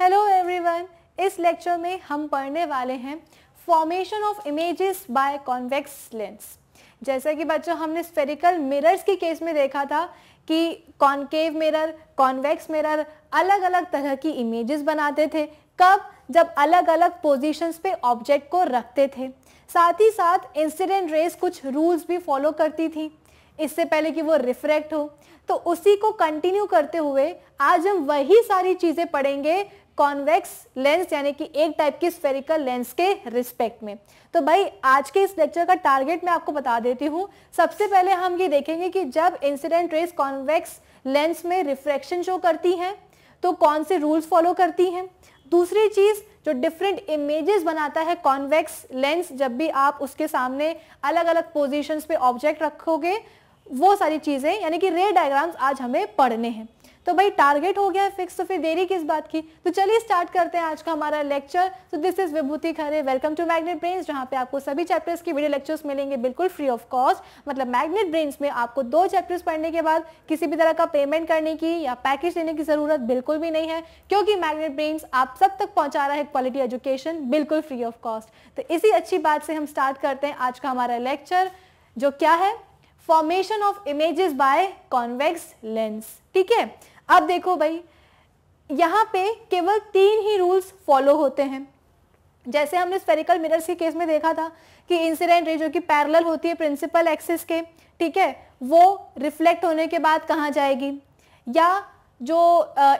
hello everyone इस lecture में हम पढ़ने वाले हैं formation of images by convex lens जैसा कि बच्चों हमने स्फेरिकल मिरर्स की केस में देखा था कि कॉन्केव मिरर कॉन्वेक्स मिरर अलग अलग तरह की इमेजेस बनाते थे कब जब अलग अलग पोजीशंस पे ऑब्जेक्ट को रखते थे साथ ही साथ इंसिडेंट रेस कुछ रूल्स भी फॉलो करती थी इससे पहले कि वो रिफ्रैक्ट हो तो उसी को कंटिन्यू करते हुए आज हम वही सारी चीज़ें पढ़ेंगे कॉन्वेक्स लेंस यानी कि एक टाइप की स्फेरिकल लेंस के रिस्पेक्ट में तो भाई आज के इस लेक्चर का टारगेट मैं आपको बता देती हूँ सबसे पहले हम ये देखेंगे कि जब इंसिडेंट रेस कॉन्वेक्स लेंस में रिफ्रैक्शन शो करती हैं तो कौन से रूल्स फॉलो करती हैं दूसरी चीज़ जो डिफरेंट इमेजेस बनाता है कॉन्वेक्स लेंस जब भी आप उसके सामने अलग अलग पोजिशन पे ऑब्जेक्ट रखोगे वो सारी चीज़ें यानी कि रे डायग्राम्स आज हमें पढ़ने हैं तो भाई टारगेट हो गया है फिक्स तो फिर देरी किस बात की तो चलिए स्टार्ट करते हैं आज का हमारा लेक्चर तो this is Vibhuti Khare welcome to Magnet Brains जहाँ पे आपको सभी चैप्टर्स की वीडियो लेक्चर्स मिलेंगे बिल्कुल फ्री ऑफ कॉस्ट मतलब मैग्नेट ब्रेन्स में आपको दो चैप्टर्स पढ़ने के बाद किसी भी तरह का पेमेंट करने की या पैकेज लेने की जरूरत बिल्कुल भी नहीं है क्योंकि मैग्नेट ब्रेन्स आप सब तक पहुंचा रहा है क्वालिटी एजुकेशन बिल्कुल फ्री ऑफ कॉस्ट तो इसी अच्छी बात से हम स्टार्ट करते हैं आज का हमारा लेक्चर जो क्या है formation of images by convex lens ठीक है अब देखो भाई यहाँ पे केवल तीन ही रूल्स फॉलो होते हैं जैसे हमने स्पेरिकल मिरर्स के केस में देखा था कि इंसिडेंट रे जो कि पैरेलल होती है प्रिंसिपल एक्सिस के ठीक है वो रिफ्लेक्ट होने के बाद कहाँ जाएगी या जो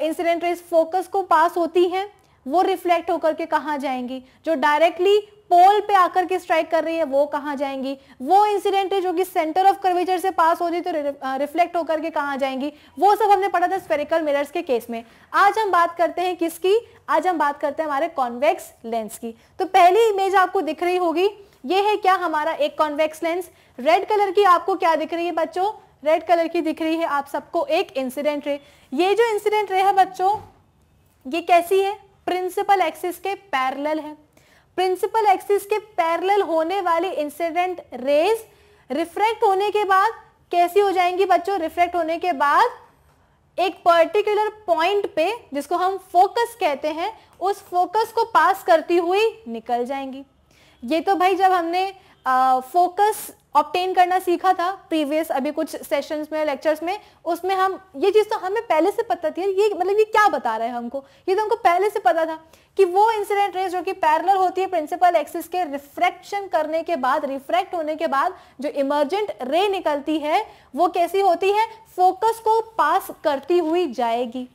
इंसिडेंट रेज फोकस को पास होती हैं वो रिफ्लेक्ट होकर के कहाँ जाएंगी जो डायरेक्टली पोल पे आकर के स्ट्राइक कर रही है वो कहाँ जाएंगी वो इंसिडेंट है जो कि सेंटर ऑफ कर्वेचर से पास हो रही तो रिफ्लेक्ट होकर के कहाँ जाएंगी वो सब हमने पढ़ा था स्पेरिकल मिरर्स के केस में आज हम बात करते हैं किसकी आज हम बात करते हैं हमारे कॉन्वेक्स लेंस की तो पहली इमेज आपको दिख रही होगी ये है क्या हमारा एक कॉन्वेक्स लेंस रेड कलर की आपको क्या दिख रही है बच्चों रेड कलर की दिख रही है आप सबको एक इंसिडेंट रे ये जो इंसिडेंट रे है बच्चों ये कैसी है प्रिंसिपल एक्सिस के पैरेलल है प्रिंसिपल एक्सिस के पैरेलल होने वाली इंसिडेंट रेज रिफ्रैक्ट होने के बाद कैसी हो जाएंगी बच्चों रिफ्रैक्ट होने के बाद एक पर्टिकुलर पॉइंट पे जिसको हम फोकस कहते हैं उस फोकस को पास करती हुई निकल जाएंगी ये तो भाई जब हमने फोकस ऑप्टेन करना सीखा था प्रीवियस अभी कुछ सेशंस में लेक्चर्स में उसमें हम ये चीज़ तो हमें पहले से पता थी ये मतलब ये क्या बता रहा है हमको ये तो हमको पहले से पता था कि वो इंसिडेंट रेज जो कि पैरलर होती है प्रिंसिपल एक्सिस के रिफ्रैक्शन करने के बाद रिफ्रैक्ट होने के बाद जो इमर्जेंट रे निकलती है वो कैसी होती है फोकस को पास करती हुई जाएगी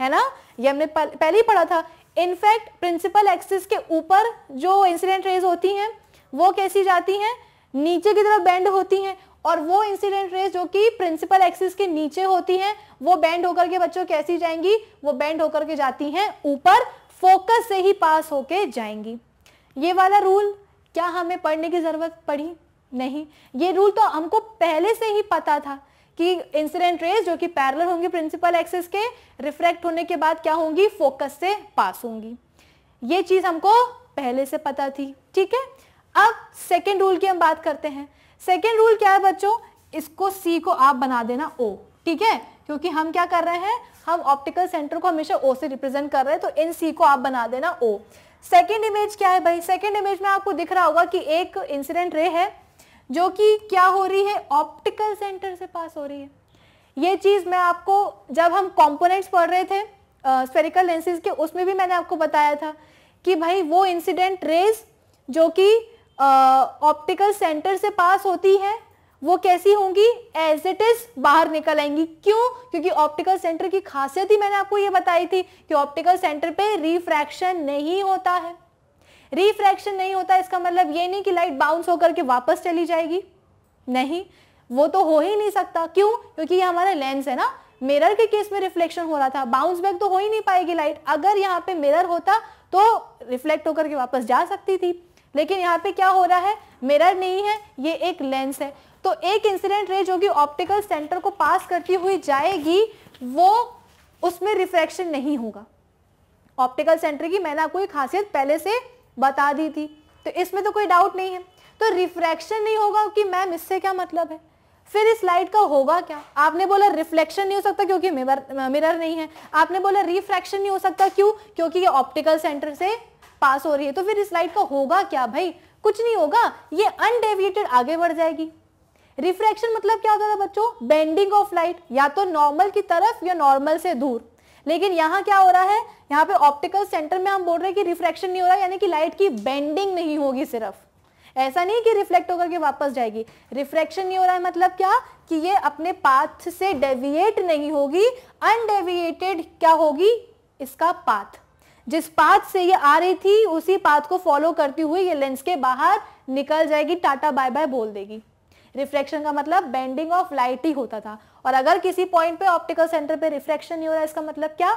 है ना ये हमने पहले ही पढ़ा था इनफैक्ट प्रिंसिपल एक्सिस के ऊपर जो इंसिडेंट रेज होती हैं वो कैसी जाती हैं नीचे की तरफ बेंड होती हैं और वो इंसिडेंट रेस जो कि प्रिंसिपल एक्सिस के नीचे होती हैं वो बेंड होकर के बच्चों कैसी जाएंगी वो बेंड होकर के जाती हैं ऊपर फोकस से ही पास होके जाएंगी ये वाला रूल क्या हमें पढ़ने की ज़रूरत पड़ी नहीं ये रूल तो हमको पहले से ही पता था कि इंसिडेंट रेस जो कि पैरलर होंगी प्रिंसिपल एक्सिस के रिफ्रैक्ट होने के बाद क्या होंगी फोकस से पास होंगी ये चीज़ हमको पहले से पता थी ठीक है अब सेकेंड रूल की हम बात करते हैं सेकेंड रूल क्या है बच्चों इसको सी को आप बना देना ओ ठीक है क्योंकि हम क्या कर रहे हैं हम ऑप्टिकल सेंटर को हमेशा ओ से रिप्रेजेंट कर रहे हैं तो इन सी को आप बना देना ओ सेकेंड इमेज क्या है भाई सेकेंड इमेज में आपको दिख रहा होगा कि एक इंसिडेंट रे है जो कि क्या हो रही है ऑप्टिकल सेंटर से पास हो रही है ये चीज़ मैं आपको जब हम कंपोनेंट्स पढ़ रहे थे स्पेरिकल लेंसेज के उसमें भी मैंने आपको बताया था कि भाई वो इंसिडेंट रेज जो कि ऑप्टिकल सेंटर से पास होती है वो कैसी होंगी एज इट इज बाहर निकल आएंगी क्यों क्योंकि ऑप्टिकल सेंटर की खासियत ही मैंने आपको ये बताई थी कि ऑप्टिकल सेंटर पे रिफ्रैक्शन नहीं होता है रिफ्रैक्शन नहीं होता इसका मतलब ये नहीं कि लाइट बाउंस होकर के वापस चली जाएगी नहीं वो तो हो ही नहीं सकता क्यों क्योंकि ये हमारा लेंस है ना मिरर के केस में रिफ्लेक्शन हो रहा था बाउंस बैक तो हो ही नहीं पाएगी लाइट अगर यहाँ पे मिरर होता तो रिफ्लेक्ट होकर के वापस जा सकती थी लेकिन यहाँ पे क्या हो रहा है मिरर नहीं है ये एक लेंस है तो एक इंसिडेंट रे जो कि ऑप्टिकल सेंटर को पास करती हुई जाएगी वो उसमें रिफ्रैक्शन नहीं होगा ऑप्टिकल सेंटर की मैंने आपको एक खासियत पहले से बता दी थी तो इसमें तो कोई डाउट नहीं है तो रिफ्रैक्शन नहीं होगा कि मैम इससे क्या मतलब है फिर इस लाइट का होगा क्या आपने बोला रिफ्लेक्शन नहीं हो सकता क्योंकि मिरर मिरर नहीं है आपने बोला रिफ्रैक्शन नहीं हो सकता क्यों क्योंकि ये ऑप्टिकल सेंटर से पास हो रही है तो फिर इस लाइट का होगा क्या भाई कुछ नहीं होगा ये अनडेविएटेड आगे बढ़ जाएगी रिफ्रैक्शन मतलब क्या होता था बच्चों बेंडिंग ऑफ लाइट या तो नॉर्मल की तरफ या नॉर्मल से दूर लेकिन यहाँ क्या हो रहा है यहाँ पे ऑप्टिकल सेंटर में हम बोल रहे हैं कि रिफ्रैक्शन नहीं हो रहा यानी कि लाइट की बेंडिंग नहीं होगी सिर्फ ऐसा नहीं कि रिफ्लेक्ट होकर के वापस जाएगी रिफ्रैक्शन नहीं हो रहा है मतलब क्या कि ये अपने पाथ से डेविएट नहीं होगी अनडेविएटेड क्या होगी इसका पाथ जिस पाथ से ये आ रही थी उसी पाथ को फॉलो करती हुई ये लेंस के बाहर निकल जाएगी टाटा बाय बाय बोल देगी रिफ्लेक्शन का मतलब बेंडिंग ऑफ लाइट ही होता था और अगर किसी पॉइंट पे ऑप्टिकल सेंटर पे रिफ्लेक्शन नहीं हो रहा है इसका मतलब क्या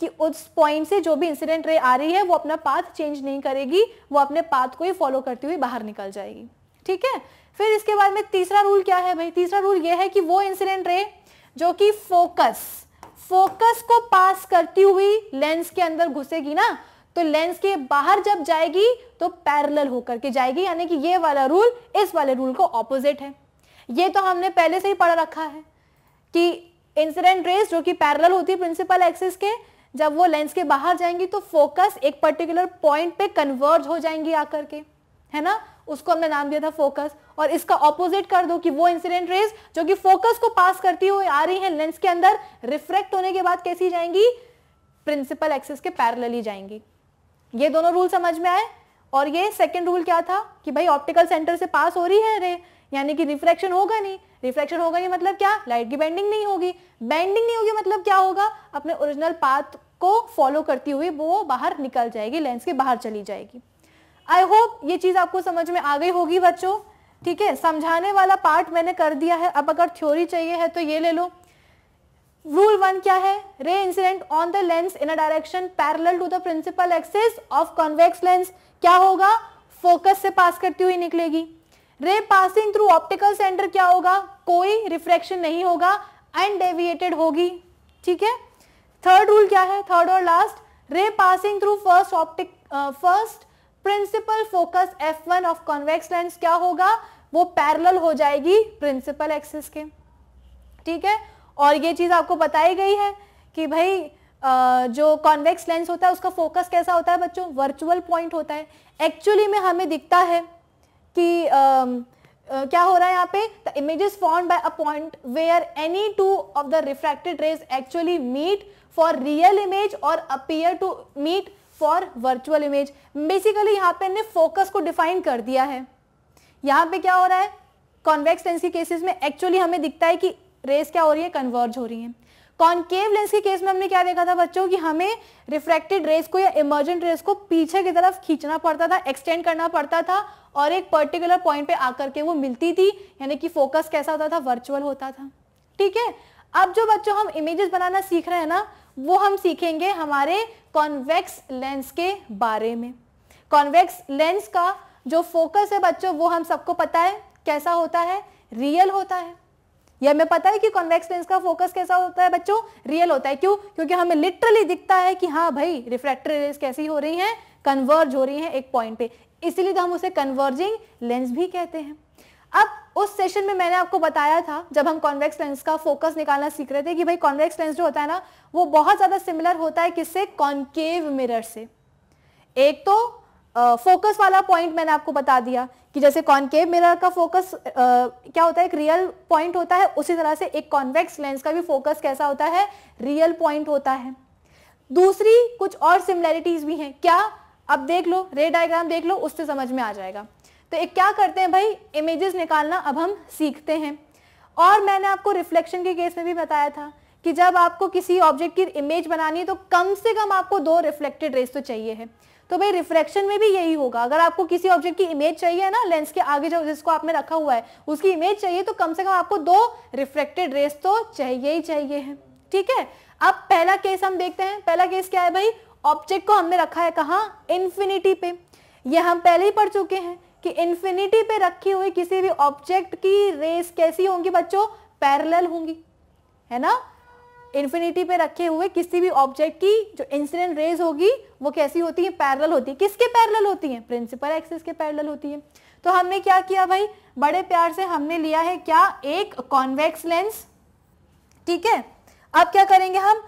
कि उस पॉइंट से जो भी इंसिडेंट रे आ रही है वो अपना पाथ चेंज नहीं करेगी वो अपने पाथ को ही फॉलो करती हुई बाहर निकल जाएगी ठीक है फिर इसके बाद में तीसरा रूल क्या है भाई तीसरा रूल ये है कि वो इंसिडेंट रे जो कि फोकस फोकस को पास करती हुई लेंस के अंदर घुसेगी ना तो लेंस के बाहर जब जाएगी तो पैरेलल होकर के जाएगी यानी कि ये वाला रूल इस वाले रूल को ऑपोजिट है ये तो हमने पहले से ही पढ़ रखा है कि इंसिडेंट रेस जो कि पैरेलल होती है प्रिंसिपल एक्सिस के जब वो लेंस के बाहर जाएंगी तो फोकस एक पर्टिकुलर पॉइंट पे कन्वर्ज हो जाएंगी आकर के है ना उसको हमने नाम दिया था फोकस और इसका ऑपोजिट कर दो कि वो इंसिडेंट रेज जो कि फोकस को पास करती हुई आ रही है लेंस के अंदर रिफ्रेक्ट होने के बाद कैसी जाएंगी प्रिंसिपल एक्सिस के पैरेलली जाएंगी ये दोनों रूल समझ में आए और ये सेकेंड रूल क्या था कि भाई ऑप्टिकल सेंटर से पास हो रही है रे यानी कि रिफ्रैक्शन होगा नहीं रिफ्लेक्शन होगा नहीं मतलब क्या लाइट की बेंडिंग नहीं होगी बेंडिंग नहीं होगी मतलब क्या होगा अपने ओरिजिनल पाथ को फॉलो करती हुई वो बाहर निकल जाएगी लेंस के बाहर चली जाएगी आई होप ये चीज आपको समझ में आ गई होगी बच्चों ठीक है समझाने वाला पार्ट मैंने कर दिया है अब अगर थ्योरी चाहिए है तो ये ले लो रूल वन क्या है ray incident on the lens in a direction parallel to the principal axis of convex lens क्या होगा फोकस से पास करती हुई निकलेगी रे पासिंग थ्रू ऑप्टिकल सेंटर क्या होगा कोई रिफ्रेक्शन नहीं होगा अनडेविएटेड होगी ठीक है थर्ड रूल क्या है थर्ड और last ray passing through first optic first principal focus F one of convex lens क्या होगा वो पैरेलल हो जाएगी प्रिंसिपल एक्सिस के ठीक है और ये चीज आपको बताई गई है कि भाई जो कॉन्वेक्स लेंस होता है उसका फोकस कैसा होता है बच्चों वर्चुअल पॉइंट होता है एक्चुअली में हमें दिखता है कि आ, आ, क्या हो रहा है यहाँ पे the image form by a point where any two of the refracted rays actually meet for real image और appear to meet for virtual image basically यहाँ पे हमने फोकस को डिफाइन कर दिया है यहाँ पे क्या हो रहा है कॉन्वेक्स लेंस के केसेस में एक्चुअली हमें दिखता है कि रेस क्या हो रही है कन्वर्ज हो रही है कॉन्केव लेंस के केस में हमने क्या देखा था बच्चों कि हमें रिफ्रैक्टेड रेस को या इमर्जेंट रेस को पीछे की तरफ खींचना पड़ता था एक्सटेंड करना पड़ता था और एक पर्टिकुलर पॉइंट पे आकर के वो मिलती थी यानी कि फोकस कैसा होता था वर्चुअल होता था ठीक है अब जो बच्चों हम इमेजेस बनाना सीख रहे हैं ना वो हम सीखेंगे हमारे कॉन्वेक्स लेंस के बारे में कॉन्वेक्स लेंस का जो फोकस है बच्चों वो हम सबको पता है कैसा होता है रियल होता है यह हमें पता है कि कॉन्वेक्स लेंस का फोकस कैसा होता है बच्चों रियल होता है क्यों क्योंकि हमें लिटरली दिखता है कि हाँ भाई रिफ्रैक्टरी रेस कैसी हो रही है कन्वर्ज हो रही है एक पॉइंट पे इसीलिए तो हम उसे कन्वर्जिंग लेंस भी कहते हैं अब उस सेशन में मैंने आपको बताया था जब हम कॉन्वेक्स लेंस का फोकस निकालना सीख रहे थे कि भाई कॉन्वेक्स लेंस जो होता है ना वो बहुत ज़्यादा सिमिलर होता है किससे कॉन्केव मिरर से एक तो फोकस uh, वाला पॉइंट मैंने आपको बता दिया कि जैसे कॉन्केव मिरर का फोकस uh, क्या होता है एक रियल पॉइंट होता है उसी तरह से एक कॉन्वेक्स लेंस का भी फोकस कैसा होता है रियल पॉइंट होता है दूसरी कुछ और सिमिलैरिटीज भी हैं क्या अब देख लो रे डायग्राम देख लो उससे समझ में आ जाएगा तो एक क्या करते हैं भाई इमेजेस निकालना अब हम सीखते हैं और मैंने आपको रिफ्लेक्शन के केस में भी बताया था कि जब आपको किसी ऑब्जेक्ट की इमेज बनानी है तो कम से कम आपको दो रिफ्लेक्टेड रेस तो चाहिए है तो भाई रिफ्लेक्शन में भी यही होगा अगर आपको किसी ऑब्जेक्ट की इमेज चाहिए ना लेंस के आगे जो जिसको आपने रखा हुआ है उसकी इमेज चाहिए तो कम से कम आपको दो रिफ्लेक्टेड रेस तो चाहिए ही चाहिए है ठीक है अब पहला केस हम देखते हैं पहला केस क्या है भाई ऑब्जेक्ट को हमने रखा है कहा इन्फिनिटी पे यह हम पहले ही पढ़ चुके हैं कि इन्फिनिटी पे रखी हुई किसी भी ऑब्जेक्ट की रेस कैसी होंगी बच्चों पैरेलल होंगी है ना इन्फिनिटी पे रखे हुए किसी भी ऑब्जेक्ट की जो इंसिडेंट रेज होगी वो कैसी होती है पैरेलल होती है किसके पैरेलल होती है प्रिंसिपल एक्सिस के पैरेलल होती है तो हमने क्या किया भाई बड़े प्यार से हमने लिया है क्या एक कॉन्वेक्स लेंस ठीक है अब क्या करेंगे हम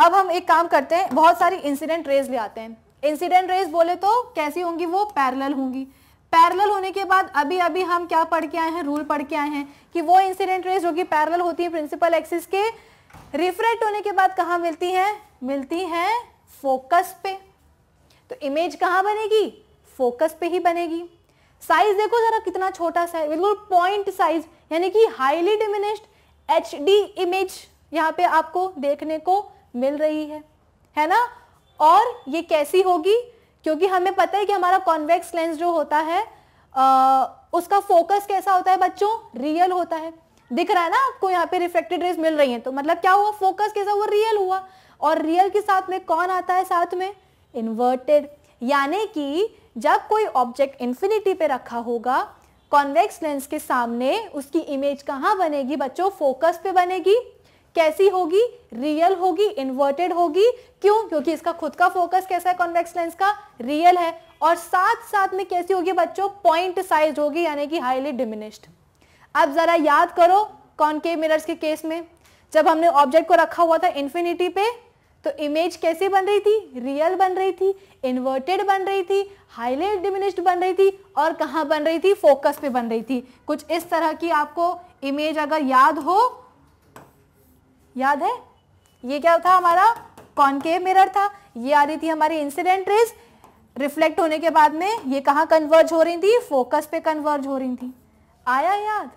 अब हम एक काम करते हैं बहुत सारी इंसिडेंट रेज ले आते हैं इंसिडेंट रेज बोले तो कैसी होंगी वो पैरल होंगी पैरल होने के बाद अभी अभी हम क्या पढ़ के आए हैं रूल पढ़ के आए हैं कि वो इंसिडेंट रेज जो कि पैरल होती है प्रिंसिपल एक्सिस के रिफ्रेक्ट होने के बाद कहा मिलती है मिलती है फोकस पे तो इमेज कहाँ बनेगी फोकस पे ही बनेगी साइज देखो जरा कितना छोटा सा है बिल्कुल पॉइंट साइज यानी कि हाईली डिमिनिश्ड एच इमेज यहाँ पे आपको देखने को मिल रही है है ना और ये कैसी होगी क्योंकि हमें पता है कि हमारा कॉन्वेक्स लेंस जो होता है आ, उसका फोकस कैसा होता है बच्चों रियल होता है दिख रहा है ना आपको यहाँ पे रिफ्लेक्टेड रेस मिल रही है तो मतलब क्या हुआ फोकस कैसा हुआ रियल हुआ और रियल के साथ में कौन आता है साथ में इन्वर्टेड यानी कि जब कोई ऑब्जेक्ट इन्फिनिटी पे रखा होगा कॉन्वेक्स लेंस के सामने उसकी इमेज कहाँ बनेगी बच्चों फोकस पे बनेगी कैसी होगी रियल होगी इन्वर्टेड होगी क्यों क्योंकि इसका खुद का फोकस कैसा है कॉन्वेक्स लेंस का रियल है और साथ साथ में कैसी होगी बच्चों पॉइंट साइज होगी यानी कि हाईली डिमिनिश्ड अब जरा याद करो कॉनकेव मिरर्स के केस में जब हमने ऑब्जेक्ट को रखा हुआ था इन्फिनिटी पे तो इमेज कैसे बन रही थी रियल बन रही थी इन्वर्टेड बन रही थी हाईली डिमिनिश्ड बन रही थी और कहाँ बन रही थी फोकस पे बन रही थी कुछ इस तरह की आपको इमेज अगर याद हो याद है ये क्या था हमारा कॉनकेव मिरर था ये आ रही थी हमारी इंसिडेंट रेज रिफ्लेक्ट होने के बाद में ये कहाँ कन्वर्ज हो रही थी फोकस पे कन्वर्ज हो रही थी आया याद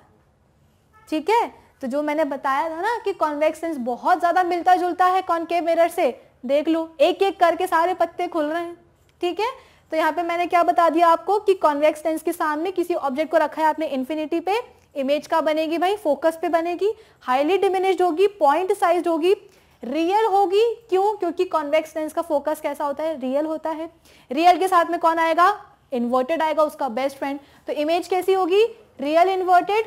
ठीक है तो जो मैंने बताया था ना कि कॉन्वेक्स लेंस बहुत ज़्यादा मिलता जुलता है कॉनकेव मिरर से देख लो एक एक करके सारे पत्ते खुल रहे हैं ठीक है तो यहाँ पे मैंने क्या बता दिया आपको कि कॉन्वेक्स लेंस के सामने किसी ऑब्जेक्ट को रखा है आपने इन्फिनिटी पे इमेज का बनेगी भाई फोकस पे बनेगी हाईली डिमिनिश होगी पॉइंट साइज होगी रियल होगी क्यों क्योंकि कॉन्वेक्स लेंस का फोकस कैसा होता है रियल होता है रियल के साथ में कौन आएगा इन्वर्टेड आएगा उसका बेस्ट फ्रेंड तो इमेज कैसी होगी रियल इन्वर्टेड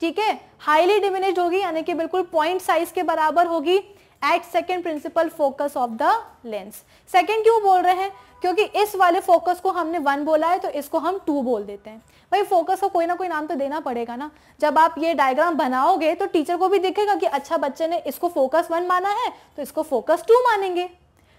ठीक है हाईली डिमिनिश होगी यानी कि बिल्कुल पॉइंट साइज के बराबर होगी at second principal focus of the lens second क्यों बोल रहे हैं क्योंकि इस वाले फोकस को हमने वन बोला है तो इसको हम टू बोल देते हैं भाई फोकस को कोई ना कोई नाम तो देना पड़ेगा ना जब आप ये डायग्राम बनाओगे तो टीचर को भी दिखेगा कि अच्छा बच्चे ने इसको फोकस वन माना है तो इसको फोकस टू मानेंगे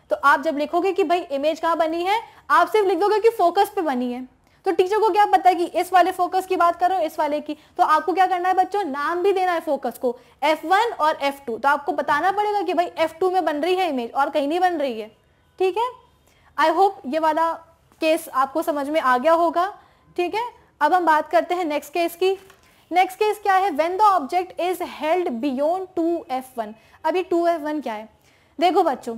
तो आप जब लिखोगे कि भाई इमेज कहाँ बनी है आप सिर्फ लिख दोगे कि फोकस पे बनी है तो टीचर को क्या पता है कि इस वाले फोकस की बात करो इस वाले की तो आपको क्या करना है बच्चों नाम भी देना है फोकस को F1 और F2 तो आपको बताना पड़ेगा कि भाई F2 में बन रही है इमेज और कहीं नहीं बन रही है ठीक है आई होप ये वाला केस आपको समझ में आ गया होगा ठीक है अब हम बात करते हैं नेक्स्ट केस की नेक्स्ट केस क्या है when the object is held beyond two F one अभी टू एफ वन क्या है देखो बच्चों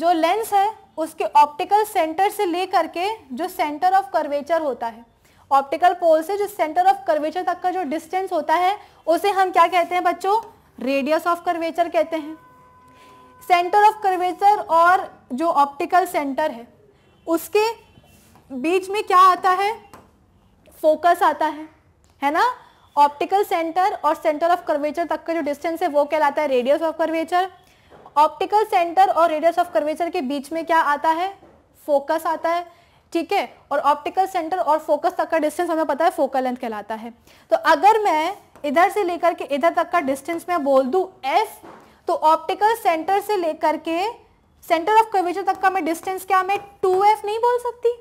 जो लेंस है उसके ऑप्टिकल सेंटर से लेकर के जो सेंटर ऑफ कर्वेचर होता है ऑप्टिकल पोल से जो सेंटर ऑफ कर्वेचर तक का जो डिस्टेंस होता है उसे हम क्या कहते हैं बच्चों रेडियस ऑफ कर्वेचर कहते हैं सेंटर ऑफ कर्वेचर और जो ऑप्टिकल सेंटर है उसके बीच में क्या आता है फोकस आता है है ना ऑप्टिकल सेंटर और सेंटर ऑफ कर्वेचर तक का जो डिस्टेंस है वो कहलाता है radius of curvature optical center और रेडियस ऑफ कर्वेचर के बीच में क्या आता है फोकस आता है ठीक है और ऑप्टिकल सेंटर और फोकस तक का डिस्टेंस हमें पता है फोकल लेंथ कहलाता है तो अगर मैं इधर से लेकर के इधर तक का डिस्टेंस मैं बोल दूँ एफ तो ऑप्टिकल सेंटर से लेकर के सेंटर ऑफ कर्वेचर तक का मैं डिस्टेंस क्या मैं 2f नहीं बोल सकती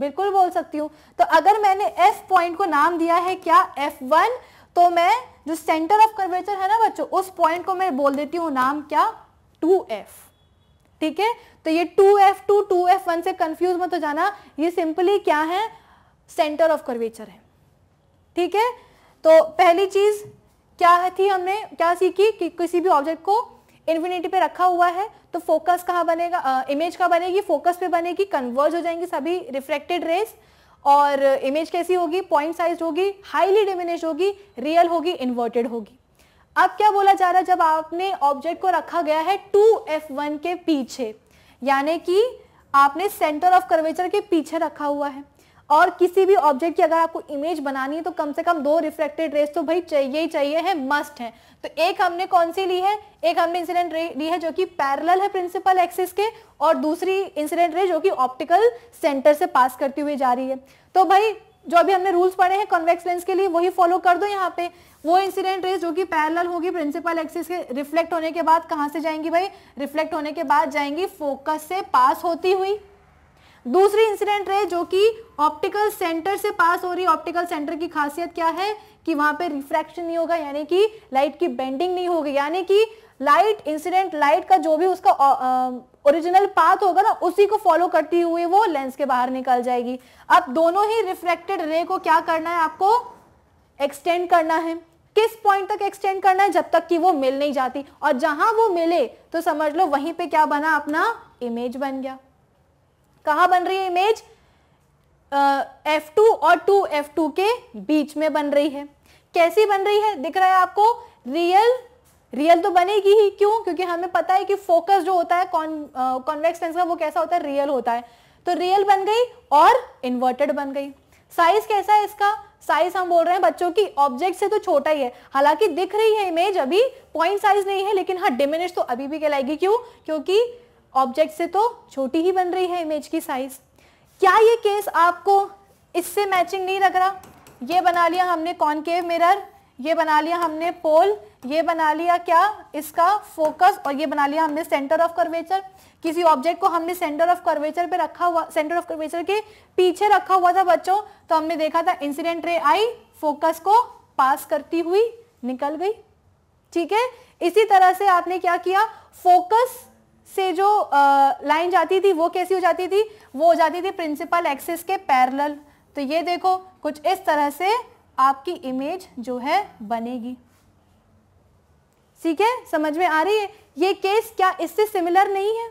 बिल्कुल बोल सकती हूँ तो अगर मैंने f पॉइंट को नाम दिया है क्या f1 तो मैं जो सेंटर ऑफ कर्वेचर है ना बच्चों उस पॉइंट को मैं बोल देती हूँ नाम क्या 2f ठीक है तो ये 2f2 2f1 से कंफ्यूज मत हो जाना ये सिंपली क्या है सेंटर ऑफ कर्वेचर है ठीक है तो पहली चीज क्या थी हमने क्या सीखी कि किसी भी ऑब्जेक्ट को इन्फिनिटी पे रखा हुआ है तो फोकस कहाँ बनेगा इमेज कहाँ बनेगी फोकस पे बनेगी कन्वर्ज हो जाएंगी सभी रिफ्लेक्टेड रेस और इमेज कैसी होगी पॉइंट साइज होगी हाईली डिमिनिश होगी रियल होगी इन्वर्टेड होगी अब क्या बोला जा रहा है जब आपने ऑब्जेक्ट को रखा गया है टू एफ वन के पीछे यानी कि आपने सेंटर ऑफ कर्वेचर के पीछे रखा हुआ है और किसी भी ऑब्जेक्ट की अगर आपको इमेज बनानी है तो कम से कम दो रिफ्लेक्टेड रेस तो भाई चाहिए ही चाहिए है मस्ट है तो एक हमने कौन सी ली है एक हमने इंसिडेंट रे ली है जो कि पैरेलल है प्रिंसिपल एक्सिस के और दूसरी इंसिडेंट रे जो कि ऑप्टिकल सेंटर से पास करती हुई जा रही है तो भाई जो अभी हमने रूल्स पढ़े हैं कॉन्वेक्स लेंस के लिए वही फॉलो कर दो यहाँ पे वो इंसिडेंट रेस जो कि पैरेलल होगी प्रिंसिपल एक्सिस के रिफ्लेक्ट होने के बाद कहाँ से जाएंगी भाई रिफ्लेक्ट होने के बाद जाएंगी फोकस से पास होती हुई दूसरी इंसिडेंट रे जो कि ऑप्टिकल सेंटर से पास हो रही ऑप्टिकल सेंटर की खासियत क्या है कि वहां पे रिफ्रैक्शन नहीं होगा यानी कि लाइट की बेंडिंग नहीं होगी यानी कि लाइट इंसिडेंट लाइट का जो भी उसका ओरिजिनल पाथ होगा ना उसी को फॉलो करती हुई वो लेंस के बाहर निकल जाएगी अब दोनों ही रिफ्रैक्टेड रे को क्या करना है आपको एक्सटेंड करना है किस पॉइंट तक एक्सटेंड करना है जब तक कि वो मिल नहीं जाती और जहां वो मिले तो समझ लो वहीं पे क्या बना अपना इमेज बन गया कहा बन रही है इमेज एफ टू और टू एफ टू के बीच में बन रही है कैसी बन रही है दिख रहा है आपको रियल रियल तो बनेगी ही क्यों क्योंकि हमें पता है कि फोकस जो होता है कॉन्वेक्स लेंस का वो कैसा होता है रियल होता है तो रियल बन गई और इन्वर्टेड बन गई साइज कैसा है इसका साइज हम बोल रहे हैं बच्चों की ऑब्जेक्ट से तो छोटा ही है हालांकि दिख रही है इमेज अभी पॉइंट साइज नहीं है लेकिन हाँ डिमिनिश तो अभी भी कहलाएगी क्यों क्योंकि ऑब्जेक्ट से तो छोटी ही बन रही है इमेज की साइज क्या ये केस आपको इससे मैचिंग नहीं लग रहा ये बना लिया हमने कॉनकेव मिरर ये बना लिया हमने पोल ये बना लिया क्या इसका फोकस और ये बना लिया हमने सेंटर ऑफ कर्वेचर किसी ऑब्जेक्ट को हमने सेंटर ऑफ कर्वेचर पे रखा हुआ सेंटर ऑफ कर्वेचर के पीछे रखा हुआ था बच्चों तो हमने देखा था इंसिडेंट रे आई फोकस को पास करती हुई निकल गई ठीक है इसी तरह से आपने क्या किया फोकस से जो लाइन जाती थी वो कैसी हो जाती थी वो हो जाती थी प्रिंसिपल एक्सिस के पैरेलल तो ये देखो कुछ इस तरह से आपकी इमेज जो है बनेगी ठीक है समझ में आ रही है ये केस क्या इससे सिमिलर नहीं है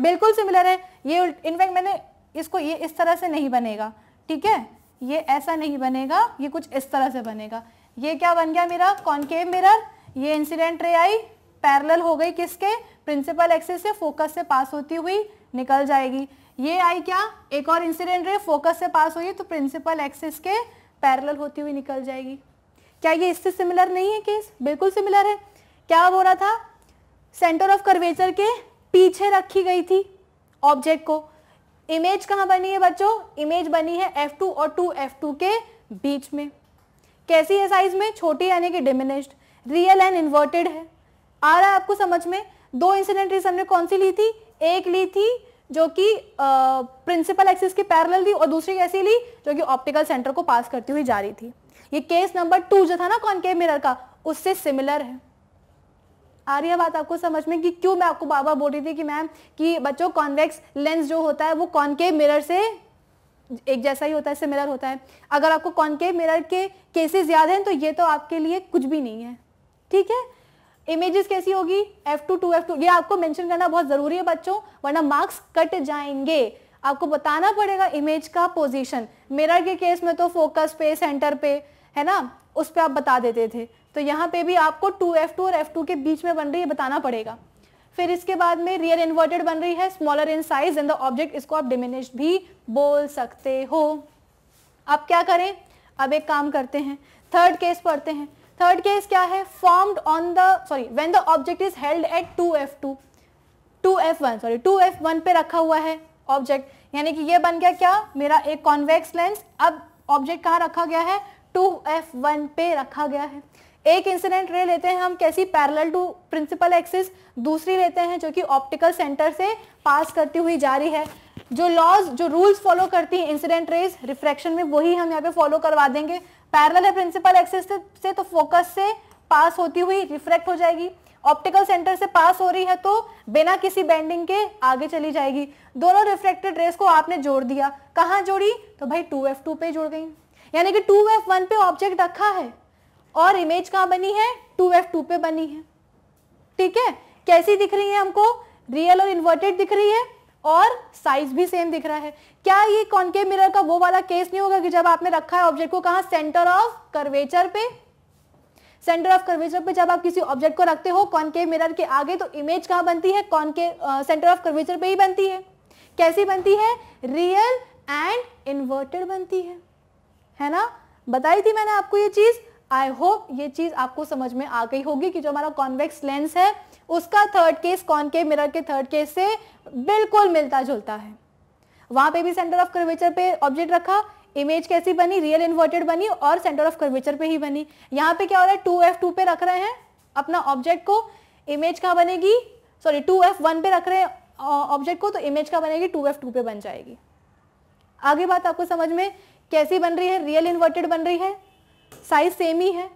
बिल्कुल सिमिलर है ये इनफैक्ट मैंने इसको ये इस तरह से नहीं बनेगा ठीक है ये ऐसा नहीं बनेगा ये कुछ इस तरह से बनेगा ये क्या बन गया मेरा कॉनकेव मिरर ये इंसिडेंट रे आई पैरेलल हो गई किसके प्रिंसिपल एक्सेस से फोकस से पास होती हुई निकल जाएगी ये आई क्या एक और इंसिडेंट रे फोकस से पास हुई तो प्रिंसिपल एक्सेस के पैरेलल होती हुई निकल जाएगी क्या ये इससे सिमिलर नहीं है केस बिल्कुल सिमिलर है क्या हो रहा था सेंटर ऑफ कर्वेचर के पीछे रखी गई थी ऑब्जेक्ट को इमेज कहाँ बनी है बच्चों इमेज बनी है F2 और 2F2 के बीच में कैसी है साइज में छोटी यानी कि डिमिनिश्ड रियल एंड इन्वर्टेड है आ रहा है आपको समझ में दो इंसिडेंट रेज हमने कौन सी ली थी एक ली थी जो कि प्रिंसिपल एक्सिस के पैरेलल थी और दूसरी कैसी ली जो कि ऑप्टिकल सेंटर को पास करती हुई जा रही थी ये केस नंबर टू जो था ना कॉन्केव मिरर का उससे सिमिलर है आ रही है बात आपको समझ में कि क्यों मैं आपको बाबा बोल रही थी कि मैम कि बच्चों कॉन्वेक्स लेंस जो होता है वो कॉन्केव मिरर से एक जैसा ही होता है सिमिलर होता है अगर आपको कॉन्केव मिरर के केसेस याद हैं तो ये तो आपके लिए कुछ भी नहीं है ठीक है इमेजेस कैसी होगी F2 एफ टू ये आपको मेंशन करना बहुत जरूरी है बच्चों वरना मार्क्स कट जाएंगे आपको बताना पड़ेगा इमेज का पोजीशन मिरर के केस में तो फोकस पे सेंटर पे है ना उस पर आप बता देते थे तो यहाँ पे भी आपको टू एफ टू और एफ टू के बीच में बन रही है बताना पड़ेगा फिर इसके बाद में रियर इन्वर्टेड बन रही है smaller in size in the object इसको आप डिमिनिश भी बोल सकते हो अब क्या करें अब एक काम करते हैं थर्ड केस पढ़ते हैं थर्ड केस क्या है formed on the sorry when the object is held at two F two two F one sorry two F one पे रखा हुआ है ऑब्जेक्ट यानी कि ये बन गया क्या मेरा एक कॉन्वेक्स लेंस अब ऑब्जेक्ट कहाँ रखा गया है टू एफ वन पे रखा गया है एक इंसिडेंट रे लेते हैं हम कैसी पैरेलल टू प्रिंसिपल एक्सिस दूसरी लेते हैं जो कि ऑप्टिकल सेंटर से पास करती हुई जा रही है जो लॉज जो रूल्स फॉलो करती हैं इंसिडेंट रेज रिफ्रैक्शन में वही हम यहाँ पे फॉलो करवा देंगे पैरल है प्रिंसिपल एक्सिस से तो फोकस से पास होती हुई रिफ्रैक्ट हो जाएगी ऑप्टिकल सेंटर से पास हो रही है तो बिना किसी बेंडिंग के आगे चली जाएगी दोनों रिफ्रेक्टेड रेस को आपने जोड़ दिया कहाँ जोड़ी तो भाई टू एफ टू पे जोड़ गई यानी कि टू एफ वन पे ऑब्जेक्ट रखा है और इमेज कहाँ बनी है टू एफ टू पे बनी है ठीक है कैसी दिख रही है हमको रियल और इन्वर्टेड दिख रही है और साइज भी सेम दिख रहा है क्या ये कॉन्केव मिरर का वो वाला केस नहीं होगा कि जब आपने रखा है ऑब्जेक्ट को कहा सेंटर ऑफ कर्वेचर पे सेंटर ऑफ कर्वेचर पे जब आप किसी ऑब्जेक्ट को रखते हो कॉन्केव मिरर के आगे तो इमेज कहां बनती है कॉन्केव सेंटर ऑफ कर्वेचर पे ही बनती है कैसी बनती है रियल एंड इन्वर्टेड बनती है है ना बताई थी मैंने आपको ये चीज़ आई होप ये चीज़ आपको समझ में आ गई होगी कि जो हमारा कॉन्वेक्स लेंस है उसका थर्ड केस कॉनकेव मिरर के थर्ड केस से बिल्कुल मिलता जुलता है वहां पे भी सेंटर ऑफ कर्वेचर पे ऑब्जेक्ट रखा इमेज कैसी बनी रियल इन्वर्टेड बनी और सेंटर ऑफ कर्वेचर पे ही बनी यहाँ पे क्या हो रहा है टू एफ टू पे रख रहे हैं अपना ऑब्जेक्ट को इमेज कहाँ बनेगी सॉरी टू एफ वन पे रख रहे हैं ऑब्जेक्ट को तो इमेज कहाँ बनेगी टू एफ टू पे बन जाएगी आगे बात आपको समझ में कैसी बन रही है रियल इन्वर्टेड बन रही है साइज सेम ही है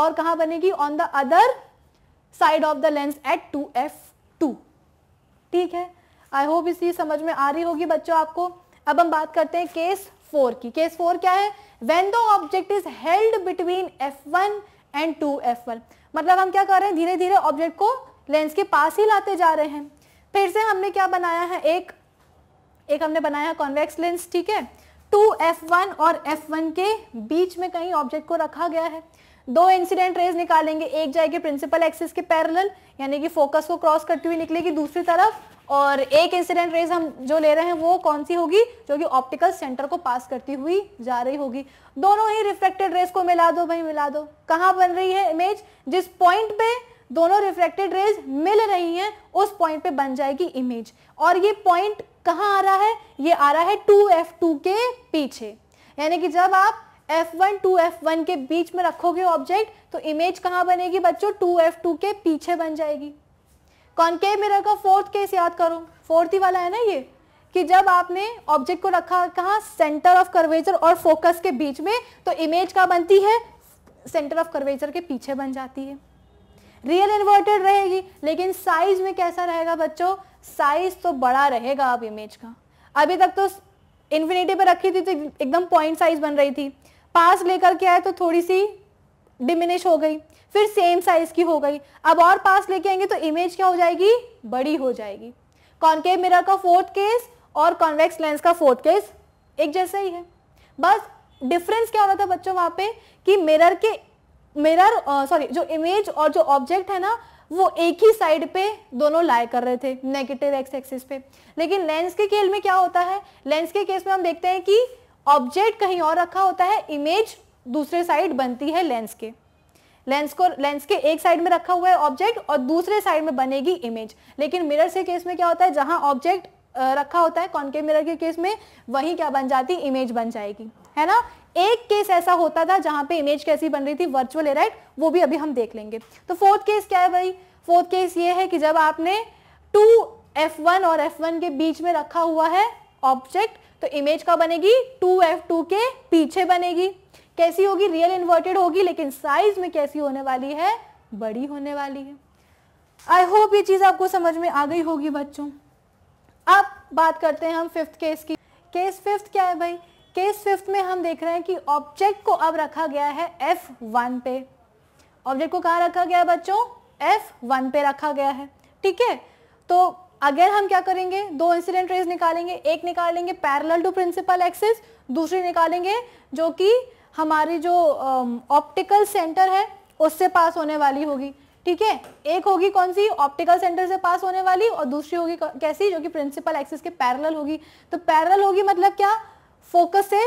और कहाँ बनेगी on the other side of the lens at two F two ठीक है आई होप इस समझ में आ रही होगी बच्चों आपको अब हम बात करते हैं केस फोर की केस फोर क्या है when the object is held between F one and two F one मतलब हम क्या कर रहे हैं धीरे धीरे ऑब्जेक्ट को लेंस के पास ही लाते जा रहे हैं फिर से हमने क्या बनाया है एक एक हमने बनाया कॉन्वेक्स लेंस ठीक है टू एफ वन और एफ वन के बीच में कहीं ऑब्जेक्ट को रखा गया है दो इंसिडेंट रेज निकालेंगे एक जाएगी प्रिंसिपल एक्सिस के पैरेलल यानी कि फोकस को क्रॉस करती हुई निकलेगी दूसरी तरफ और एक इंसिडेंट रेज हम जो ले रहे हैं वो कौन सी होगी जो कि ऑप्टिकल सेंटर को पास करती हुई जा रही होगी दोनों ही रिफ्लेक्टेड रेज को मिला दो भाई मिला दो कहाँ बन रही है इमेज जिस पॉइंट पे दोनों रिफ्लेक्टेड रेज मिल रही हैं उस पॉइंट पे बन जाएगी इमेज और ये पॉइंट कहाँ आ रहा है ये आ रहा है टू के पीछे यानी कि जब आप F one two F one के बीच में रखोगे ऑब्जेक्ट तो इमेज कहाँ बनेगी बच्चों टू एफ टू के पीछे बन जाएगी कॉन्केव मिरर का फोर्थ केस याद करो फोर्थ ही वाला है ना ये कि जब आपने ऑब्जेक्ट को रखा कहाँ सेंटर ऑफ कर्वेचर और फोकस के बीच में तो इमेज कहाँ बनती है सेंटर ऑफ कर्वेचर के पीछे बन जाती है रियल इन्वर्टेड रहेगी लेकिन साइज में कैसा रहेगा बच्चों साइज तो बड़ा रहेगा अब इमेज का अभी तक तो इन्फिनिटी पर रखी थी तो एकदम पॉइंट साइज बन रही थी पास लेकर के आए तो थोड़ी सी डिमिनिश हो गई फिर सेम साइज की हो गई अब और पास लेके आएंगे तो इमेज क्या हो जाएगी बड़ी हो जाएगी कॉन्केव मिरर का फोर्थ केस और कॉन्वेक्स लेंस का फोर्थ केस एक जैसा ही है बस डिफरेंस क्या हो रहा था बच्चों वहां पे कि मिरर के मिरर सॉरी जो इमेज और जो ऑब्जेक्ट है ना वो एक ही साइड पे दोनों लाए कर रहे थे नेगेटिव एक्स एक्सिस पे लेकिन लेंस के केल में क्या होता है लेंस के केस में हम देखते हैं कि ऑब्जेक्ट कहीं और रखा होता है इमेज दूसरे साइड बनती है लेंस के लेंस को लेंस के एक साइड में रखा हुआ है ऑब्जेक्ट और दूसरे साइड में बनेगी इमेज लेकिन मिरर से केस में क्या होता है जहां ऑब्जेक्ट रखा होता है कॉनकेव मिरर के केस में वही क्या बन जाती इमेज बन जाएगी है ना एक केस ऐसा होता था जहां पे इमेज कैसी बन रही थी वर्चुअल एराइट वो भी अभी हम देख लेंगे तो फोर्थ केस क्या है भाई फोर्थ केस ये है कि जब आपने टू एफ वन और एफ वन के बीच में रखा हुआ है ऑब्जेक्ट तो इमेज का बनेगी टू एफ टू के पीछे बनेगी कैसी होगी रियल इन्वर्टेड होगी लेकिन साइज में कैसी होने वाली है बड़ी होने वाली है आई होप ये चीज़ आपको समझ में आ गई होगी बच्चों अब बात करते हैं हम फिफ्थ केस की केस फिफ्थ क्या है भाई केस फिफ्थ में हम देख रहे हैं कि ऑब्जेक्ट को अब रखा गया है एफ वन पे ऑब्जेक्ट को कहा रखा गया है बच्चों एफ वन पे रखा गया है ठीक है तो अगेन हम क्या करेंगे दो इंसिडेंट रेज निकालेंगे एक निकालेंगे पैरेलल टू प्रिंसिपल एक्सिस दूसरी निकालेंगे जो कि हमारी जो ऑप्टिकल सेंटर है उससे पास होने वाली होगी ठीक है एक होगी कौन सी ऑप्टिकल सेंटर से पास होने वाली और दूसरी होगी कैसी जो कि प्रिंसिपल एक्सिस के पैरल होगी तो पैरल होगी मतलब क्या फोकस से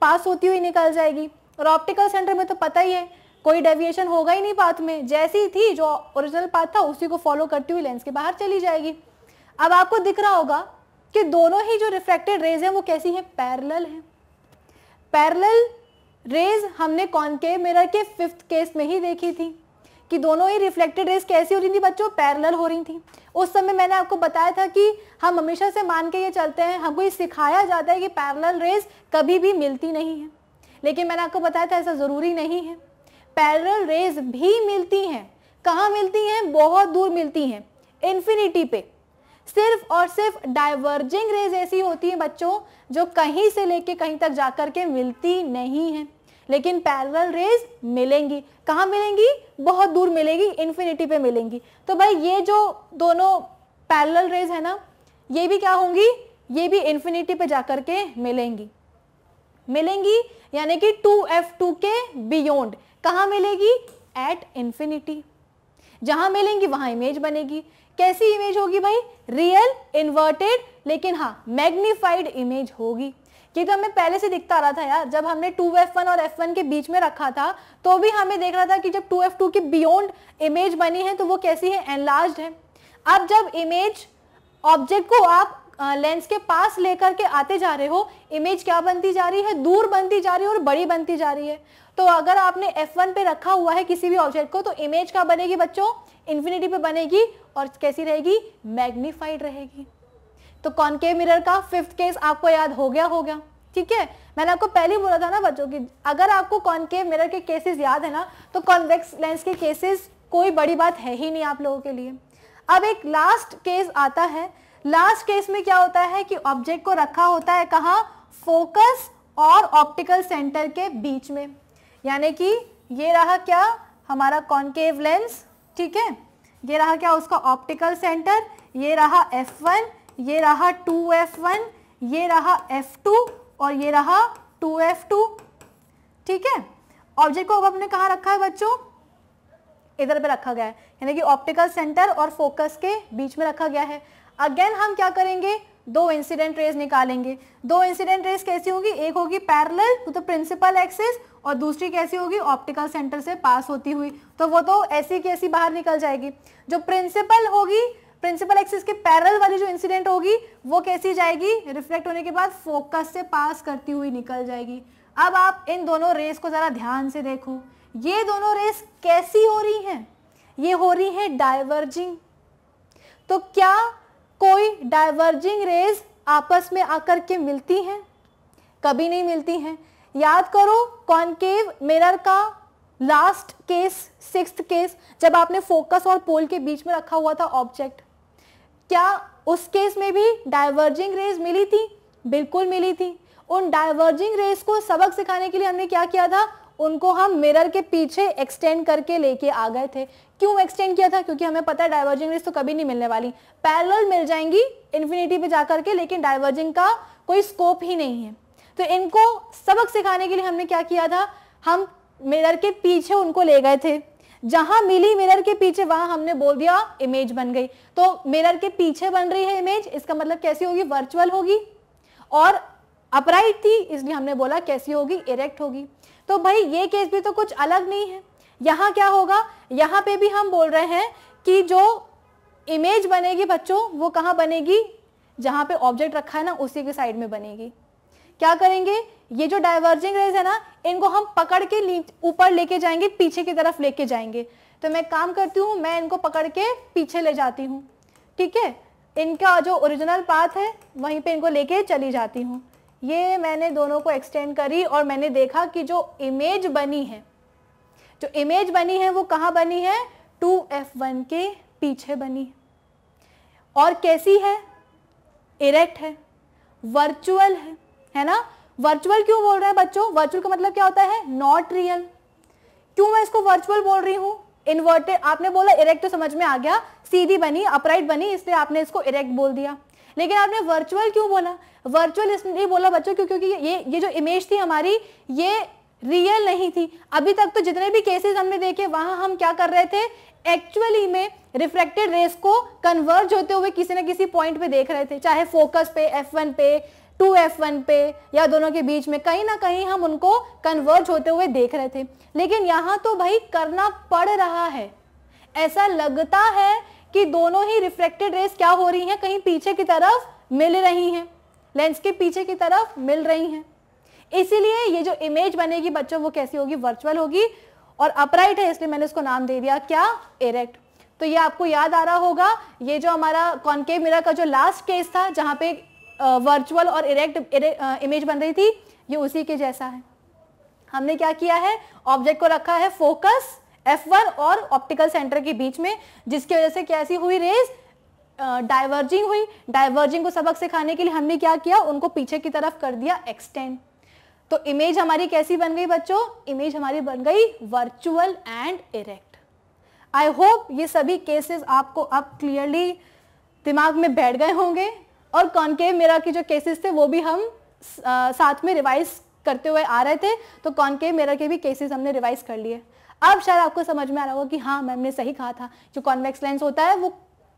पास होती हुई निकल जाएगी और ऑप्टिकल सेंटर में तो पता ही है कोई डेविएशन होगा ही नहीं पाथ में जैसी थी जो ओरिजिनल पाथ था उसी को फॉलो करती हुई लेंस के बाहर चली जाएगी अब आपको दिख रहा होगा कि दोनों ही जो रिफ्रैक्टेड रेज हैं वो कैसी हैं पैरेलल हैं पैरेलल रेज हमने कॉनकेव मिरर के फिफ्थ केस में ही देखी थी कि दोनों ही रिफ्लेक्टेड रेज कैसी हो रही थी बच्चों पैरेलल हो रही थी उस समय मैंने आपको बताया था कि हम हमेशा से मान के ये चलते हैं हमको ये सिखाया जाता है कि पैरेलल रेज कभी भी मिलती नहीं है लेकिन मैंने आपको बताया था ऐसा ज़रूरी नहीं है पैरेलल रेज भी मिलती हैं कहाँ मिलती हैं बहुत दूर मिलती हैं इन्फिनिटी पे सिर्फ और सिर्फ डाइवर्जिंग रेज ऐसी होती है बच्चों जो कहीं से लेके कहीं तक जाकर के मिलती नहीं है लेकिन पैरल रेज मिलेंगी कहाँ मिलेंगी बहुत दूर मिलेगी इन्फिनिटी पे मिलेंगी तो भाई ये जो दोनों पैरल रेज है ना ये भी क्या होंगी ये भी इन्फिनिटी पे जाकर के मिलेंगी मिलेंगी यानी कि 2f2 के बियॉन्ड कहाँ मिलेगी एट इन्फिनिटी जहां मिलेंगी वहां इमेज बनेगी कैसी इमेज होगी भाई रियल इन्वर्टेड लेकिन हाँ मैग्निफाइड इमेज होगी क्योंकि हमें पहले से दिखता आ रहा था यार जब हमने 2f1 और f1 के बीच में रखा था तो भी हमें देख रहा था कि जब 2f2 के बियॉन्ड इमेज बनी है तो वो कैसी है एनलार्ज है अब जब इमेज ऑब्जेक्ट को आप लेंस के पास लेकर के आते जा रहे हो इमेज क्या बनती जा रही है दूर बनती जा रही है और बड़ी बनती जा रही है तो अगर आपने F1 पे रखा हुआ है किसी भी ऑब्जेक्ट को तो इमेज क्या बनेगी बच्चों इन्फिनिटी पे बनेगी और कैसी रहेगी मैग्नीफाइड रहेगी तो कॉन्केव मिरर का फिफ्थ केस आपको याद हो गया हो गया ठीक है मैंने आपको पहले ही बोला था ना बच्चों की अगर आपको कॉन्केव मिरर के केसेस याद है ना तो कॉन्वेक्स लेंस के केसेस कोई बड़ी बात है ही नहीं आप लोगों के लिए अब एक लास्ट केस आता है लास्ट केस में क्या होता है कि ऑब्जेक्ट को रखा होता है कहा फोकस और ऑप्टिकल सेंटर के बीच में यानी कि ये रहा क्या हमारा कॉन्केव लेंस ठीक है ये रहा क्या उसका ऑप्टिकल सेंटर ये रहा F1 ये रहा 2F1 ये रहा F2 और ये रहा 2F2 ठीक है ऑब्जेक्ट को अब हमने कहा रखा है बच्चों इधर पे रखा गया है यानी कि ऑप्टिकल सेंटर और फोकस के बीच में रखा गया है अगेन हम क्या करेंगे दो इंसिडेंट रेज निकालेंगे दो इंसिडेंट रेज कैसी होगी एक होगी parallel to the principal axis और दूसरी कैसी होगी ऑप्टिकल सेंटर से पास होती हुई तो वो तो ऐसी कैसी बाहर निकल जाएगी जो प्रिंसिपल होगी प्रिंसिपल एक्सिस के पैरल वाली जो इंसिडेंट होगी वो कैसी जाएगी रिफ्लेक्ट होने के बाद फोकस से पास करती हुई निकल जाएगी अब आप इन दोनों रेस को ज़रा ध्यान से देखो ये दोनों रेस कैसी हो रही हैं ये हो रही है डाइवर्जिंग तो क्या कोई डाइवर्जिंग रेज आपस में आकर के मिलती हैं कभी नहीं मिलती हैं याद करो कॉन्केव मिरर का लास्ट केस सिक्स केस जब आपने फोकस और पोल के बीच में रखा हुआ था ऑब्जेक्ट क्या उस केस में भी डाइवर्जिंग रेज मिली थी बिल्कुल मिली थी उन डाइवर्जिंग रेज को सबक सिखाने के लिए हमने क्या किया था उनको हम मिरर के पीछे एक्सटेंड करके लेके आ गए थे क्यों एक्सटेंड किया था क्योंकि हमें पता है डाइवर्जिंग रेस तो कभी नहीं मिलने वाली पैरल मिल जाएंगी इन्फिनिटी पे जाकर के लेकिन डाइवर्जिंग का कोई स्कोप ही नहीं है तो इनको सबक सिखाने के लिए हमने क्या किया था हम मिरर के पीछे उनको ले गए थे जहां मिली मिरर के पीछे वहां हमने बोल दिया इमेज बन गई तो मिरर के पीछे बन रही है इमेज इसका मतलब कैसी होगी वर्चुअल होगी और अपराइट थी इसलिए हमने बोला कैसी होगी इरेक्ट होगी तो भाई ये केस भी तो कुछ अलग नहीं है यहाँ क्या होगा यहाँ पे भी हम बोल रहे हैं कि जो इमेज बनेगी बच्चों वो कहाँ बनेगी जहाँ पे ऑब्जेक्ट रखा है ना उसी के साइड में बनेगी क्या करेंगे ये जो डाइवर्जिंग रेज है ना इनको हम पकड़ के ऊपर लेके जाएंगे पीछे की तरफ लेके जाएंगे तो मैं काम करती हूँ मैं इनको पकड़ के पीछे ले जाती हूँ ठीक है इनका जो ओरिजिनल पाथ है वहीं पे इनको लेके चली जाती हूँ ये मैंने दोनों को एक्सटेंड करी और मैंने देखा कि जो इमेज बनी है जो तो इमेज बनी है वो कहाँ बनी है टू एफ वन के पीछे बनी और कैसी है इरेक्ट है वर्चुअल है है ना वर्चुअल क्यों बोल रहे हैं बच्चों वर्चुअल का मतलब क्या होता है नॉट रियल क्यों मैं इसको वर्चुअल बोल रही हूं इन्वर्टेड आपने बोला इरेक्ट तो समझ में आ गया सीधी बनी अपराइट बनी इसलिए आपने इसको इरेक्ट बोल दिया लेकिन आपने वर्चुअल क्यों बोला वर्चुअल इसलिए बोला बच्चों क्यों क्योंकि ये ये जो इमेज थी हमारी ये रियल नहीं थी अभी तक तो जितने भी केसेस हमने देखे वहां हम क्या कर रहे थे एक्चुअली में रिफ्रेक्टेड रेस को कन्वर्ज होते हुए किसी ना किसी पॉइंट पे देख रहे थे चाहे फोकस पे वन पे टू एफ वन पे या दोनों के बीच में कहीं ना कहीं हम उनको कन्वर्ज होते हुए देख रहे थे लेकिन यहाँ तो भाई करना पड़ रहा है ऐसा लगता है कि दोनों ही रिफ्रेक्टेड रेस क्या हो रही हैं कहीं पीछे की तरफ मिल रही हैं लेंस के पीछे की तरफ मिल रही हैं इसीलिए ये जो इमेज बनेगी बच्चों वो कैसी होगी वर्चुअल होगी और अपराइट है इसलिए मैंने इसको नाम दे दिया क्या इरेक्ट तो ये आपको याद आ रहा होगा ये जो हमारा कॉन्केव मिरर का जो लास्ट केस था जहां पे वर्चुअल और इरेक्ट इमेज बन रही थी ये उसी के जैसा है हमने क्या किया है ऑब्जेक्ट को रखा है फोकस F1 और ऑप्टिकल सेंटर के बीच में जिसकी वजह से कैसी हुई रेज डाइवर्जिंग हुई डाइवर्जिंग को सबक सिखाने के लिए हमने क्या किया उनको पीछे की तरफ कर दिया एक्सटेंड तो इमेज हमारी कैसी बन गई बच्चों इमेज हमारी बन गई virtual and erect I hope ये सभी केसेस आपको अब क्लियरली दिमाग में बैठ गए होंगे और कॉनकेव मेरा की जो केसेस थे वो भी हम आ, साथ में रिवाइज करते हुए आ रहे थे तो कॉन्केव मेरा के भी केसेस हमने रिवाइज कर लिए अब शायद आपको समझ में आ रहा होगा कि हाँ मैम ने सही कहा था जो कॉन्वेक्स लेंस होता है वो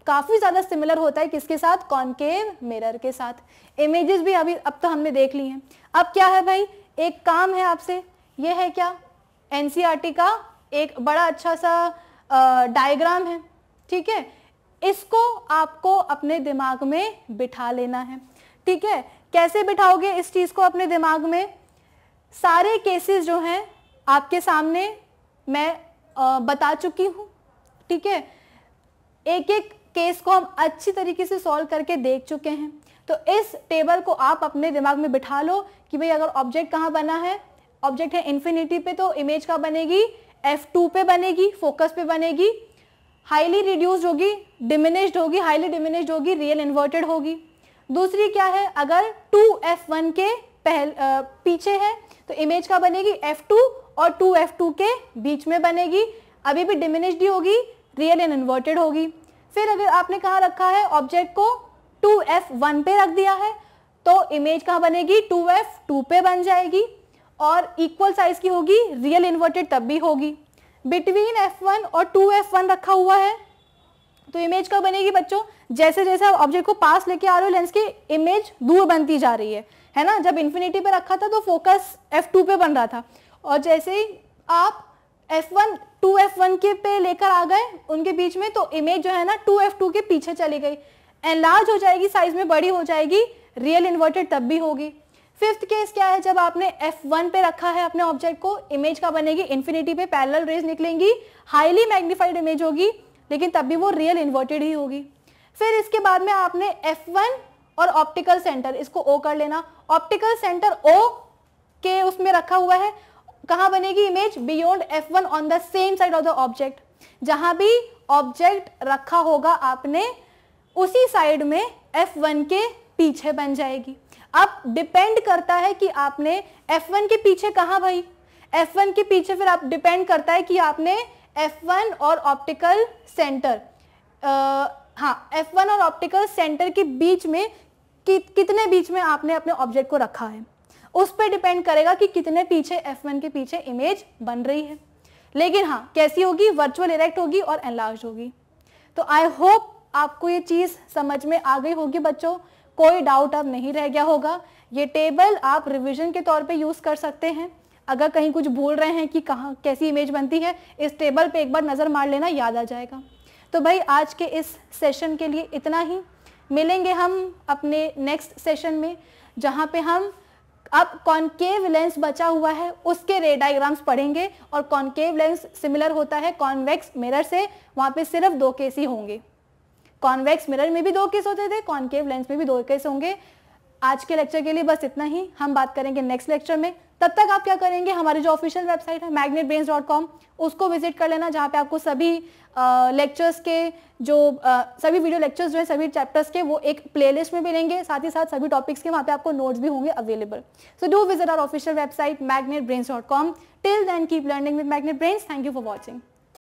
काफ़ी ज़्यादा सिमिलर होता है किसके साथ कॉनकेव मिरर के साथ इमेजेस भी अभी अब तो हमने देख ली हैं अब क्या है भाई एक काम है आपसे ये है क्या एन e का एक बड़ा अच्छा सा डायग्राम है ठीक है इसको आपको अपने दिमाग में बिठा लेना है ठीक है कैसे बिठाओगे इस चीज़ को अपने दिमाग में सारे केसेस जो हैं आपके सामने मैं आ, बता चुकी हूं ठीक है एक एक केस को हम अच्छी तरीके से सॉल्व करके देख चुके हैं तो इस टेबल को आप अपने दिमाग में बिठा लो कि भाई अगर ऑब्जेक्ट कहाँ बना है ऑब्जेक्ट है इन्फिनिटी पे तो इमेज कहाँ बनेगी एफ टू पे बनेगी फोकस पे बनेगी हाईली रिड्यूस्ड होगी डिमिनिश्ड होगी हाईली डिमिनिश्ड होगी रियल इन्वर्टेड होगी दूसरी क्या है अगर टू एफ वन के पहल आ, पीछे है तो इमेज का बनेगी एफ टू और टू एफ टू के बीच में बनेगी अभी भी डिमिनिश्ड ही होगी रियल एंड इन्वर्टेड होगी फिर अगर आपने कहा रखा है ऑब्जेक्ट को टू एफ वन पे रख दिया है तो इमेज कहाँ बनेगी टू एफ टू पे बन जाएगी और इक्वल साइज की होगी रियल इन्वर्टेड तब भी होगी बिटवीन एफ वन और टू एफ वन रखा हुआ है तो इमेज कब बनेगी बच्चों जैसे जैसे आप ऑब्जेक्ट को पास लेके आ रहे हो लेंस की इमेज दूर बनती जा रही है है ना जब इन्फिनिटी पे रखा था तो फोकस एफ टू पे बन रहा था और जैसे ही आप F one two F one के पे लेकर आ गए उनके बीच में तो इमेज जो है ना टू एफ टू के पीछे चली गई एनलार्ज हो जाएगी साइज में बड़ी हो जाएगी रियल इन्वर्टेड तब भी होगी फिफ्थ केस क्या है जब आपने F1 पे रखा है अपने ऑब्जेक्ट को इमेज का बनेगी इन्फिनिटी पे पैरेलल रेज निकलेंगी हाईली मैग्निफाइड इमेज होगी लेकिन तब भी वो रियल इन्वर्टेड ही होगी फिर इसके बाद में आपने F1 और ऑप्टिकल सेंटर इसको ओ कर लेना ऑप्टिकल सेंटर ओ के उसमें रखा हुआ है कहाँ बनेगी image beyond F one on the same side of the object जहां भी ऑब्जेक्ट रखा होगा आपने उसी साइड में एफ वन के पीछे बन जाएगी अब डिपेंड करता है कि आपने एफ वन के पीछे कहाँ भाई एफ वन के पीछे फिर आप डिपेंड करता है कि आपने एफ वन और ऑप्टिकल सेंटर हाँ एफ वन और ऑप्टिकल सेंटर के बीच में कि, कितने बीच में आपने अपने ऑब्जेक्ट को रखा है उस पर डिपेंड करेगा कि कितने पीछे एफ वन के पीछे इमेज बन रही है लेकिन हाँ कैसी होगी वर्चुअल इरेक्ट होगी और एनलार्ज होगी तो आई होप आपको ये चीज़ समझ में आ गई होगी बच्चों कोई डाउट अब नहीं रह गया होगा ये टेबल आप रिविजन के तौर पर यूज़ कर सकते हैं अगर कहीं कुछ भूल रहे हैं कि कहाँ कैसी इमेज बनती है इस टेबल पे एक बार नज़र मार लेना याद आ जाएगा तो भाई आज के इस सेशन के लिए इतना ही मिलेंगे हम अपने नेक्स्ट सेशन में जहाँ पे हम अब कॉन्केव लेंस बचा हुआ है उसके रे डायग्राम्स पढ़ेंगे और कॉन्केव लेंस सिमिलर होता है कॉन्वेक्स मिरर से वहां पे सिर्फ दो केस ही होंगे कॉन्वेक्स मिरर में भी दो केस होते थे कॉन्केव लेंस में भी दो केस होंगे आज के लेक्चर के लिए बस इतना ही हम बात करेंगे नेक्स्ट लेक्चर में तब तक आप क्या करेंगे हमारी जो ऑफिशियल वेबसाइट है मैग्नेट उसको विजिट कर लेना जहाँ पे आपको सभी लेक्चर्स के जो आ, सभी वीडियो लेक्चर्स जो है सभी चैप्टर्स के वो एक प्लेलिस्ट में मिलेंगे साथ ही साथ सभी टॉपिक्स के वहाँ पे आपको नोट्स भी होंगे available so do visit our official website Magnet till then keep learning with Magnet Brains thank you for watching